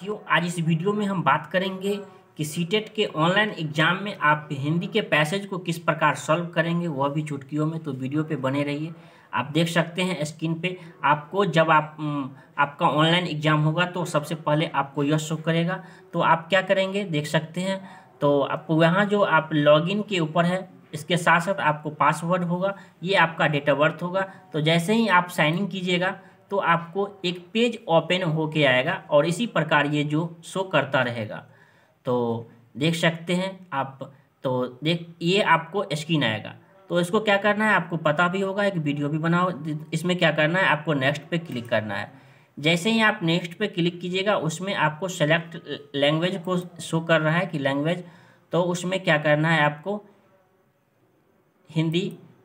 साथियों आज इस वीडियो में हम बात करेंगे कि सीटेट e के ऑनलाइन एग्जाम में आप हिंदी के पैसेज को किस प्रकार सॉल्व करेंगे वह भी चुटकियों में तो वीडियो पे बने रहिए आप देख सकते हैं स्क्रीन पे आपको जब आप आपका ऑनलाइन एग्जाम होगा तो सबसे पहले आपको यह शो करेगा तो आप क्या करेंगे देख सकते हैं तो आपको यहाँ जो आप लॉगिन के ऊपर है इसके साथ साथ आपको पासवर्ड होगा ये आपका डेट ऑफ बर्थ होगा तो जैसे ही आप साइनिंग कीजिएगा तो आपको एक पेज ओपन हो के आएगा और इसी प्रकार ये जो शो करता रहेगा तो देख सकते हैं आप तो देख ये आपको स्क्रीन आएगा तो इसको क्या करना है आपको पता भी होगा एक वीडियो भी बनाओ इसमें क्या करना है आपको नेक्स्ट पे क्लिक करना है जैसे ही आप नेक्स्ट पे क्लिक कीजिएगा उसमें आपको सेलेक्ट लैंग्वेज को शो कर रहा है कि लैंग्वेज तो उसमें क्या करना है आपको हिंदी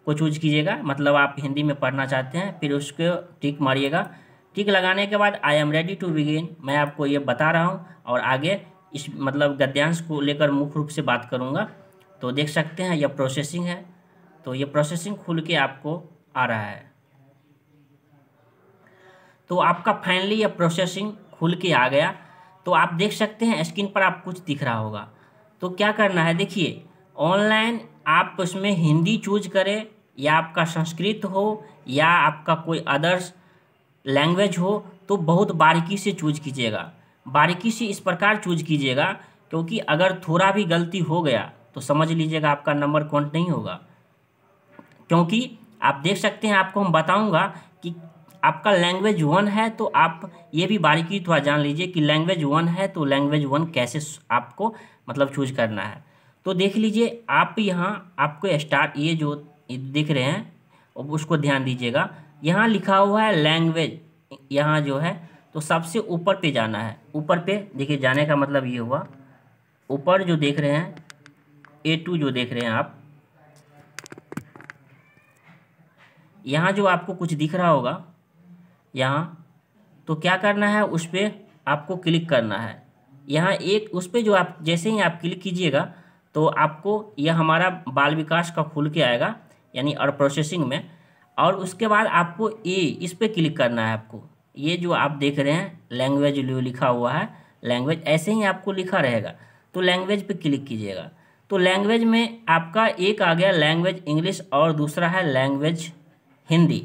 को चूज कीजिएगा मतलब आप हिंदी में पढ़ना चाहते हैं फिर उसको टिक मारिएगा टिक लगाने के बाद I am ready to begin मैं आपको ये बता रहा हूँ और आगे इस मतलब गद्यांश को लेकर मुख्य रूप से बात करूँगा तो देख सकते हैं यह प्रोसेसिंग है तो ये प्रोसेसिंग खुल के आपको आ रहा है तो आपका फाइनली यह प्रोसेसिंग खुल के आ गया तो आप देख सकते हैं स्क्रीन पर आप कुछ दिख रहा होगा तो क्या करना है देखिए ऑनलाइन आप उसमें हिंदी चूज करें या आपका संस्कृत हो या आपका कोई अदर्स लैंग्वेज हो तो बहुत बारीकी से चूज कीजिएगा बारीकी से इस प्रकार चूज कीजिएगा क्योंकि अगर थोड़ा भी गलती हो गया तो समझ लीजिएगा आपका नंबर काउंट नहीं होगा क्योंकि आप देख सकते हैं आपको हम बताऊंगा कि आपका लैंग्वेज वन है तो आप ये भी बारीकी थोड़ा जान लीजिए कि लैंग्वेज वन है तो लैंग्वेज वन कैसे आपको मतलब चूज करना है तो देख लीजिए आप यहाँ आपको स्टार ये जो दिख रहे हैं अब उसको ध्यान दीजिएगा यहाँ लिखा हुआ है लैंग्वेज यहाँ जो है तो सबसे ऊपर पे जाना है ऊपर पे देखिए जाने का मतलब ये हुआ ऊपर जो देख रहे हैं ए टू जो देख रहे हैं आप यहाँ जो आपको कुछ दिख रहा होगा यहाँ तो क्या करना है उस पर आपको क्लिक करना है यहाँ एक उस पर जो आप जैसे ही आप क्लिक कीजिएगा तो आपको यह हमारा बाल विकास का खुल के आएगा यानी और प्रोसेसिंग में और उसके बाद आपको ए इस पर क्लिक करना है आपको ये जो आप देख रहे हैं लैंग्वेज जो लिखा हुआ है लैंग्वेज ऐसे ही आपको लिखा रहेगा तो लैंग्वेज पे क्लिक कीजिएगा तो लैंग्वेज में आपका एक आ गया लैंग्वेज इंग्लिश और दूसरा है लैंग्वेज हिंदी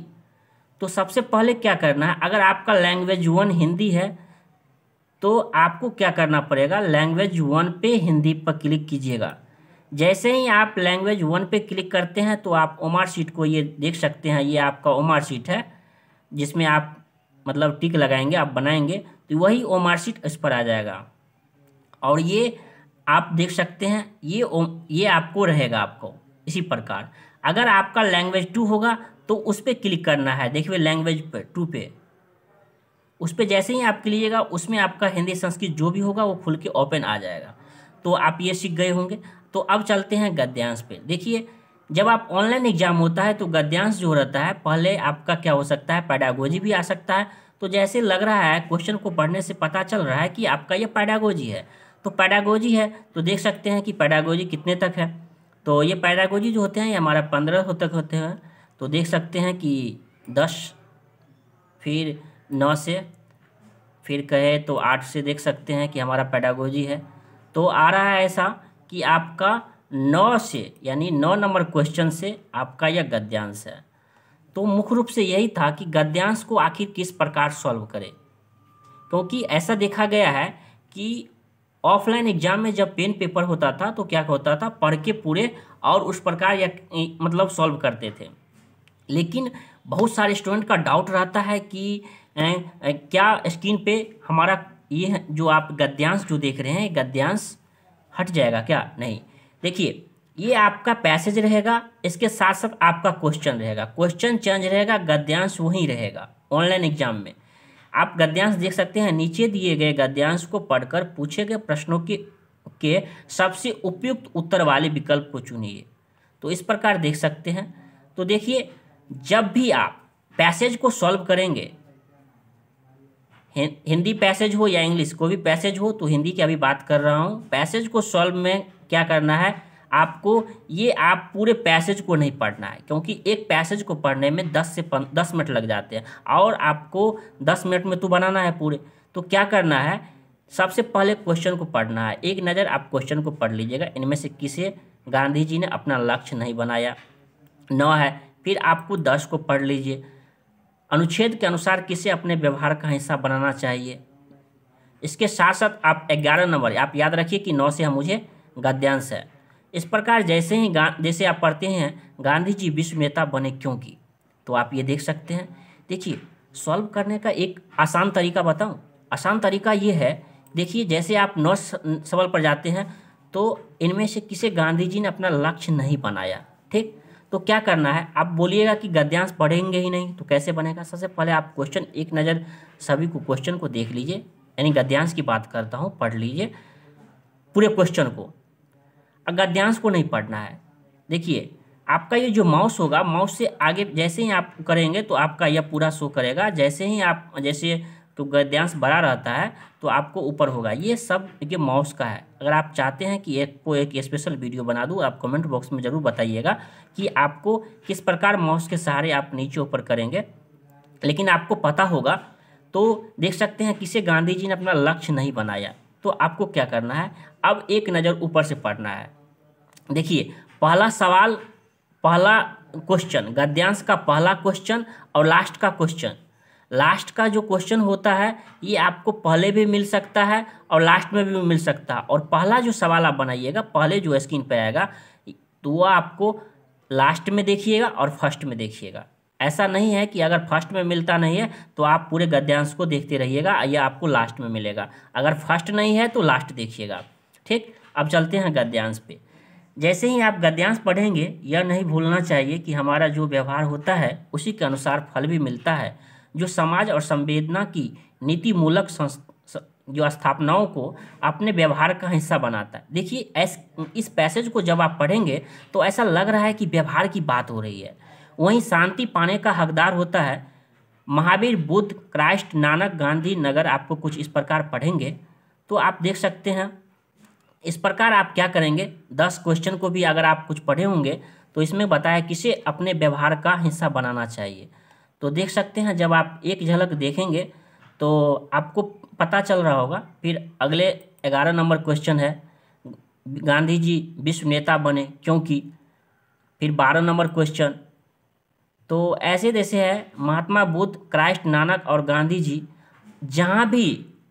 तो सबसे पहले क्या करना है अगर आपका लैंग्वेज वन हिंदी है तो आपको क्या करना पड़ेगा लैंग्वेज वन पे हिंदी पर क्लिक कीजिएगा जैसे ही आप लैंग्वेज वन पे क्लिक करते हैं तो आप ओमार सीट को ये देख सकते हैं ये आपका ओमार सीट है जिसमें आप मतलब टिक लगाएंगे आप बनाएंगे तो वही ओमार सीट इस पर आ जाएगा और ये आप देख सकते हैं ये ये आपको रहेगा आपको इसी प्रकार अगर आपका लैंग्वेज टू होगा तो उस पर क्लिक करना है देखिए लैंग्वेज पर टू पे उस पर जैसे ही आप क्लिएगा उसमें आपका हिंदी संस्कृत जो भी होगा वो खुल के ओपन आ जाएगा तो आप ये सीख गए होंगे तो अब चलते हैं गद्यांश पे देखिए जब आप ऑनलाइन एग्जाम होता है तो गद्यांश जो रहता है पहले आपका क्या हो सकता है पैडागोजी भी आ सकता है तो जैसे लग रहा है क्वेश्चन को पढ़ने से पता चल रहा है कि आपका ये पैडागोजी है तो पैडागोजी है तो देख सकते हैं कि पैडागोजी कितने तक है तो ये पैडागोजी जो होते हैं ये हमारा पंद्रह तक होते हैं तो देख सकते हैं कि दस फिर नौ से फिर कहे तो आठ से देख सकते हैं कि हमारा पैडागोजी है तो आ रहा है ऐसा कि आपका नौ से यानी नौ नंबर क्वेश्चन से आपका यह गद्यांश है तो मुख्य रूप से यही था कि गद्यांश को आखिर किस प्रकार सॉल्व करें क्योंकि ऐसा देखा गया है कि ऑफलाइन एग्जाम में जब पेन पेपर होता था तो क्या होता था पढ़ के पूरे और उस प्रकार या मतलब सॉल्व करते थे लेकिन बहुत सारे स्टूडेंट का डाउट रहता है कि ए, ए, क्या स्क्रीन पे हमारा ये जो आप गद्यांश जो देख रहे हैं गद्यांश हट जाएगा क्या नहीं देखिए ये आपका पैसेज रहेगा इसके साथ साथ आपका क्वेश्चन रहेगा क्वेश्चन चेंज रहेगा गद्यांश वहीं रहेगा ऑनलाइन एग्जाम में आप गद्यांश देख सकते हैं नीचे दिए गए गद्यांश को पढ़कर पूछे गए प्रश्नों के के सबसे उपयुक्त उत्तर वाले विकल्प को चुनिए तो इस प्रकार देख सकते हैं तो देखिए जब भी आप पैसेज को सॉल्व करेंगे हिंदी पैसेज हो या इंग्लिश कोई भी पैसेज हो तो हिंदी की अभी बात कर रहा हूँ पैसेज को सॉल्व में क्या करना है आपको ये आप पूरे पैसेज को नहीं पढ़ना है क्योंकि एक पैसेज को पढ़ने में दस से पन दस मिनट लग जाते हैं और आपको दस मिनट में तो बनाना है पूरे तो क्या करना है सबसे पहले क्वेश्चन को पढ़ना है एक नज़र आप क्वेश्चन को पढ़ लीजिएगा इनमें से किसे गांधी जी ने अपना लक्ष्य नहीं बनाया नौ है फिर आपको दस को पढ़ लीजिए अनुच्छेद के अनुसार किसे अपने व्यवहार का हिस्सा बनाना चाहिए इसके साथ साथ आप ग्यारह नंबर आप याद रखिए कि नौ से हम मुझे गद्यांश है इस प्रकार जैसे ही जैसे आप पढ़ते हैं गांधी जी विश्व नेता बने क्योंकि तो आप ये देख सकते हैं देखिए सॉल्व करने का एक आसान तरीका बताऊं आसान तरीका ये है देखिए जैसे आप नौ सवाल पर जाते हैं तो इनमें से किसे गांधी जी ने अपना लक्ष्य नहीं बनाया ठीक तो क्या करना है आप बोलिएगा कि गद्यांश पढ़ेंगे ही नहीं तो कैसे बनेगा सबसे पहले आप क्वेश्चन एक नज़र सभी को क्वेश्चन को देख लीजिए यानी गद्यांश की बात करता हूँ पढ़ लीजिए पूरे क्वेश्चन को अब गद्यांश को नहीं पढ़ना है देखिए आपका ये जो माउस होगा माउस से आगे जैसे ही आप करेंगे तो आपका यह पूरा शो करेगा जैसे ही आप जैसे तो गद्यांश बड़ा रहता है तो आपको ऊपर होगा ये सब ये माउस का है अगर आप चाहते हैं कि एक को एक स्पेशल वीडियो बना दूँ आप कमेंट बॉक्स में ज़रूर बताइएगा कि आपको किस प्रकार माउस के सहारे आप नीचे ऊपर करेंगे लेकिन आपको पता होगा तो देख सकते हैं किसे गांधी जी ने अपना लक्ष्य नहीं बनाया तो आपको क्या करना है अब एक नज़र ऊपर से पढ़ना है देखिए पहला सवाल पहला क्वेश्चन गद्यांश का पहला क्वेश्चन और लास्ट का क्वेश्चन लास्ट का जो क्वेश्चन होता है ये आपको पहले भी मिल सकता है और लास्ट में भी मिल सकता है और पहला जो सवाल आप बनाइएगा पहले जो स्क्रीन पर आएगा तो वह आपको लास्ट में देखिएगा और फर्स्ट में देखिएगा ऐसा नहीं है कि अगर फर्स्ट में मिलता नहीं है तो आप पूरे गद्यांश को देखते रहिएगा या आपको लास्ट में मिलेगा अगर फर्स्ट नहीं है तो लास्ट देखिएगा ठीक अब चलते हैं गद्यांश पे जैसे ही आप गद्यांश पढ़ेंगे यह नहीं भूलना चाहिए कि हमारा जो व्यवहार होता है उसी के अनुसार फल भी मिलता है जो समाज और संवेदना की नीतिमूलक जो स्थापनाओं को अपने व्यवहार का हिस्सा बनाता है देखिए ऐस इस पैसेज को जब आप पढ़ेंगे तो ऐसा लग रहा है कि व्यवहार की बात हो रही है वहीं शांति पाने का हकदार होता है महावीर बुद्ध क्राइस्ट नानक गांधी नगर आपको कुछ इस प्रकार पढ़ेंगे तो आप देख सकते हैं इस प्रकार आप क्या करेंगे दस क्वेश्चन को भी अगर आप कुछ पढ़े होंगे तो इसमें बताया किसे अपने व्यवहार का हिस्सा बनाना चाहिए तो देख सकते हैं जब आप एक झलक देखेंगे तो आपको पता चल रहा होगा फिर अगले ग्यारह नंबर क्वेश्चन है गांधी जी विश्व नेता बने क्योंकि फिर बारह नंबर क्वेश्चन तो ऐसे जैसे है महात्मा बुद्ध क्राइस्ट नानक और गांधी जी जहाँ भी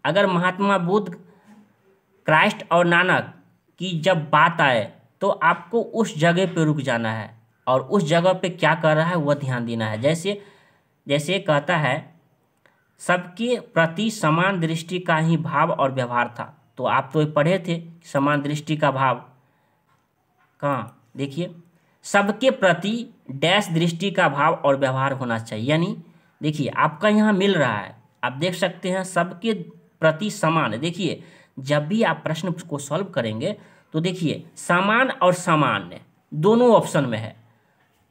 अगर महात्मा बुद्ध क्राइस्ट और नानक की जब बात आए तो आपको उस जगह पे रुक जाना है और उस जगह पे क्या कर रहा है वह ध्यान देना है जैसे जैसे कहता है सबके प्रति समान दृष्टि का ही भाव और व्यवहार था तो आप तो पढ़े थे समान दृष्टि का भाव कहाँ देखिए सबके प्रति डैश दृष्टि का भाव और व्यवहार होना चाहिए यानी देखिए आपका यहाँ मिल रहा है आप देख सकते हैं सबके प्रति समान देखिए जब भी आप प्रश्न को सॉल्व करेंगे तो देखिए समान और सामान्य दोनों ऑप्शन में है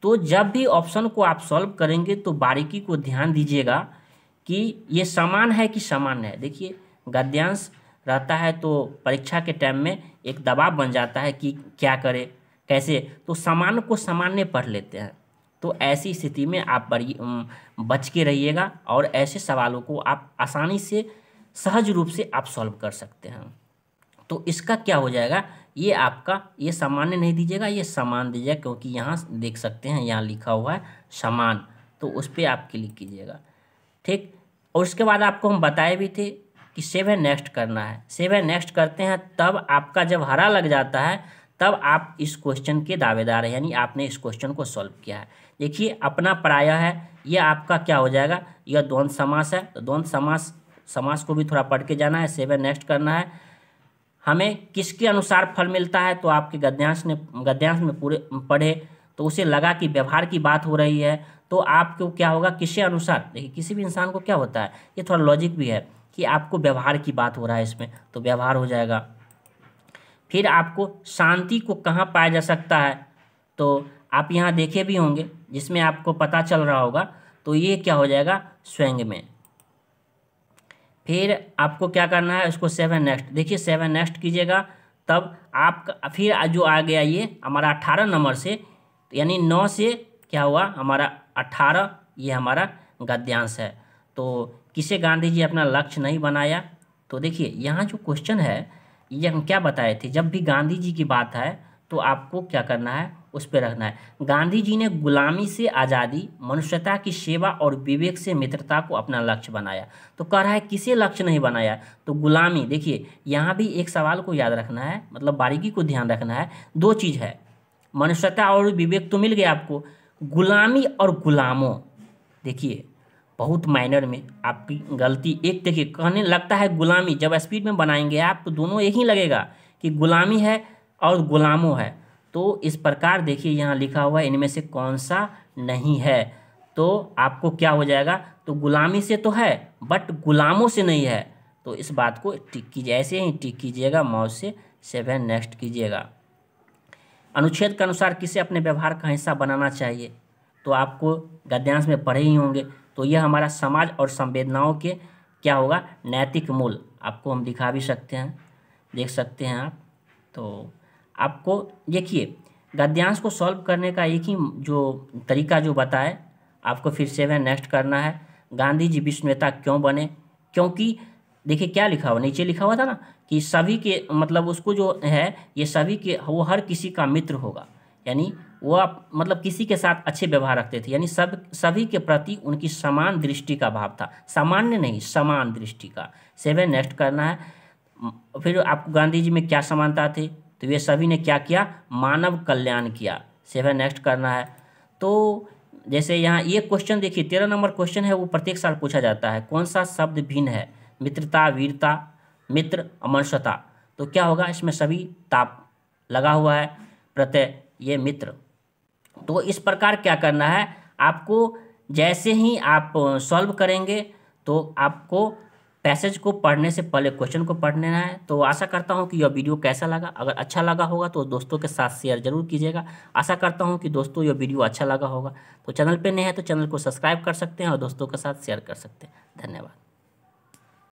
तो जब भी ऑप्शन को आप सॉल्व करेंगे तो बारीकी को ध्यान दीजिएगा कि ये समान है कि समान है देखिए गद्यांश रहता है तो परीक्षा के टाइम में एक दबाव बन जाता है कि क्या करें कैसे तो समान को सामान्य पढ़ लेते हैं तो ऐसी स्थिति में आप बच के रहिएगा और ऐसे सवालों को आप आसानी से सहज रूप से आप सॉल्व कर सकते हैं तो इसका क्या हो जाएगा ये आपका ये सामान्य नहीं दीजिएगा ये समान दीजिएगा क्योंकि यहाँ देख सकते हैं यहाँ लिखा हुआ है समान तो उस पर आप क्लिक कीजिएगा ठीक और उसके बाद आपको हम बताए भी थे कि सेव है नेक्स्ट करना है सेव है नेक्स्ट करते हैं तब आपका जब हरा लग जाता है तब आप इस क्वेश्चन के दावेदार हैं यानी आपने इस क्वेश्चन को सॉल्व किया है देखिए अपना पराया है यह आपका क्या हो जाएगा यह द्वंद समास है तो द्वंद समास समास को भी थोड़ा पढ़ के जाना है सेवन नेक्स्ट करना है हमें किसके अनुसार फल मिलता है तो आपके गद्यांश ने गद्यांश में पूरे पढ़े तो उसे लगा कि व्यवहार की बात हो रही है तो आपको क्या होगा किसके अनुसार देखिए किसी भी इंसान को क्या होता है ये थोड़ा लॉजिक भी है कि आपको व्यवहार की बात हो रहा है इसमें तो व्यवहार हो जाएगा फिर आपको शांति को कहाँ पाया जा सकता है तो आप यहाँ देखे भी होंगे जिसमें आपको पता चल रहा होगा तो ये क्या हो जाएगा स्वयं में फिर आपको क्या करना है उसको सेवन नेक्स्ट देखिए सेवन नेक्स्ट कीजिएगा तब आप फिर जो आ गया ये हमारा अट्ठारह नंबर से यानी नौ से क्या हुआ हमारा अट्ठारह ये हमारा गद्यांश है तो किसे गांधी जी अपना लक्ष्य नहीं बनाया तो देखिए यहाँ जो क्वेश्चन है ये हम क्या बताए थे जब भी गांधी जी की बात है तो आपको क्या करना है उस पर रखना है गांधी जी ने गुलामी से आज़ादी मनुष्यता की सेवा और विवेक से मित्रता को अपना लक्ष्य बनाया तो कह रहा है किसे लक्ष्य नहीं बनाया तो गुलामी देखिए यहाँ भी एक सवाल को याद रखना है मतलब बारीकी को ध्यान रखना है दो चीज़ है मनुष्यता और विवेक तो मिल गया आपको गुलामी और गुलामों देखिए बहुत माइनर में आपकी गलती एक देखिए कहने लगता है गुलामी जब स्पीड में बनाएंगे आप तो दोनों एक ही लगेगा कि गुलामी है और गुलामों है तो इस प्रकार देखिए यहाँ लिखा हुआ है इनमें से कौन सा नहीं है तो आपको क्या हो जाएगा तो गुलामी से तो है बट गुलामों से नहीं है तो इस बात को टिक कीजिए ऐसे ही टिक कीजिएगा माउस से सेवन नेक्स्ट कीजिएगा अनुच्छेद के अनुसार किसे अपने व्यवहार का हिस्सा बनाना चाहिए तो आपको गद्यांश में पढ़े ही होंगे तो यह हमारा समाज और संवेदनाओं के क्या होगा नैतिक मूल आपको हम दिखा भी सकते हैं देख सकते हैं आप तो आपको देखिए गद्यांश को सॉल्व करने का एक ही जो तरीका जो बताए आपको फिर सेवन नेक्स्ट करना है गांधी जी विश्व नेता क्यों बने क्योंकि देखिए क्या लिखा हुआ नीचे लिखा हुआ था ना कि सभी के मतलब उसको जो है ये सभी के वो हर किसी का मित्र होगा यानी वो आप मतलब किसी के साथ अच्छे व्यवहार रखते थे यानी सब सभी के प्रति उनकी समान दृष्टि का भाव था सामान्य नहीं समान दृष्टि का सेवन नेक्स्ट करना है फिर आपको गांधी जी में क्या समानता थी तो ये सभी ने क्या किया मानव कल्याण किया सेवन नेक्स्ट करना है तो जैसे यहाँ ये क्वेश्चन देखिए तेरह नंबर क्वेश्चन है वो प्रत्येक साल पूछा जाता है कौन सा शब्द भिन्न है मित्रता वीरता मित्र अमनुष्यता तो क्या होगा इसमें सभी ताप लगा हुआ है प्रत्यय ये मित्र तो इस प्रकार क्या करना है आपको जैसे ही आप सॉल्व करेंगे तो आपको पैसेज को पढ़ने से पहले क्वेश्चन को पढ़ लेना है तो आशा करता हूँ कि यह वीडियो कैसा लगा अगर अच्छा लगा होगा तो दोस्तों के साथ शेयर जरूर कीजिएगा आशा करता हूँ कि दोस्तों यह वीडियो अच्छा लगा होगा तो चैनल पर नहीं है तो चैनल को सब्सक्राइब कर सकते हैं और दोस्तों के साथ शेयर कर सकते हैं धन्यवाद